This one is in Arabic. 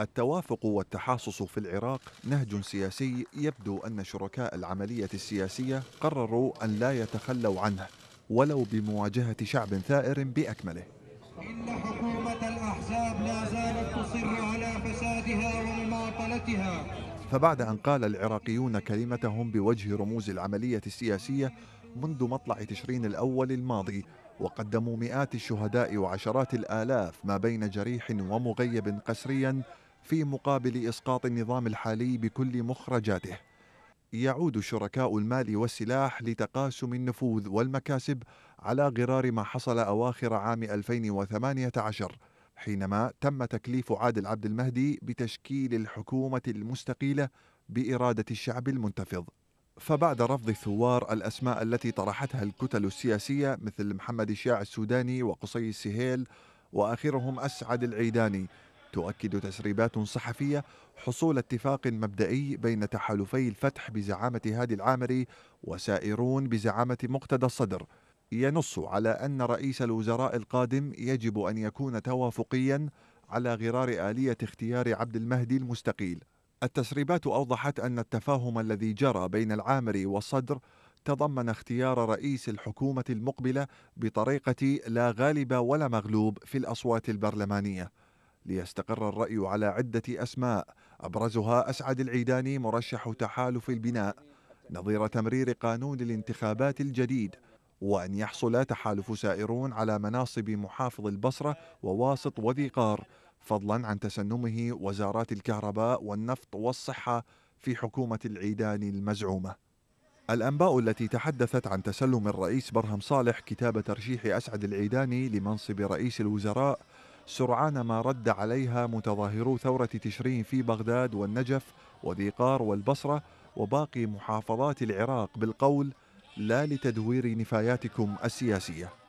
التوافق والتحاصص في العراق نهج سياسي يبدو ان شركاء العمليه السياسيه قرروا ان لا يتخلوا عنه ولو بمواجهه شعب ثائر باكمله. ان حكومه الاحزاب لا زالت تصر على فسادها ومماطلتها. فبعد ان قال العراقيون كلمتهم بوجه رموز العمليه السياسيه منذ مطلع تشرين الاول الماضي وقدموا مئات الشهداء وعشرات الآلاف ما بين جريح ومغيب قسريا في مقابل إسقاط النظام الحالي بكل مخرجاته يعود شركاء المال والسلاح لتقاسم النفوذ والمكاسب على غرار ما حصل أواخر عام 2018 حينما تم تكليف عادل عبد المهدي بتشكيل الحكومة المستقيلة بإرادة الشعب المنتفض فبعد رفض الثوار الأسماء التي طرحتها الكتل السياسية مثل محمد الشياع السوداني وقصي السهيل وآخرهم أسعد العيداني تؤكد تسريبات صحفية حصول اتفاق مبدئي بين تحالفي الفتح بزعامة هادي العامري وسائرون بزعامة مقتدى الصدر ينص على أن رئيس الوزراء القادم يجب أن يكون توافقيا على غرار آلية اختيار عبد المهدي المستقيل التسريبات أوضحت أن التفاهم الذي جرى بين العامري والصدر تضمن اختيار رئيس الحكومة المقبلة بطريقة لا غالب ولا مغلوب في الأصوات البرلمانية ليستقر الرأي على عدة أسماء أبرزها أسعد العيداني مرشح تحالف البناء نظير تمرير قانون الانتخابات الجديد وأن يحصل تحالف سائرون على مناصب محافظ البصرة وواسط وذي قار فضلا عن تسنمه وزارات الكهرباء والنفط والصحة في حكومة العيدان المزعومة الأنباء التي تحدثت عن تسلم الرئيس برهم صالح كتاب ترشيح أسعد العيداني لمنصب رئيس الوزراء سرعان ما رد عليها متظاهرو ثورة تشرين في بغداد والنجف وذيقار والبصرة وباقي محافظات العراق بالقول لا لتدوير نفاياتكم السياسيه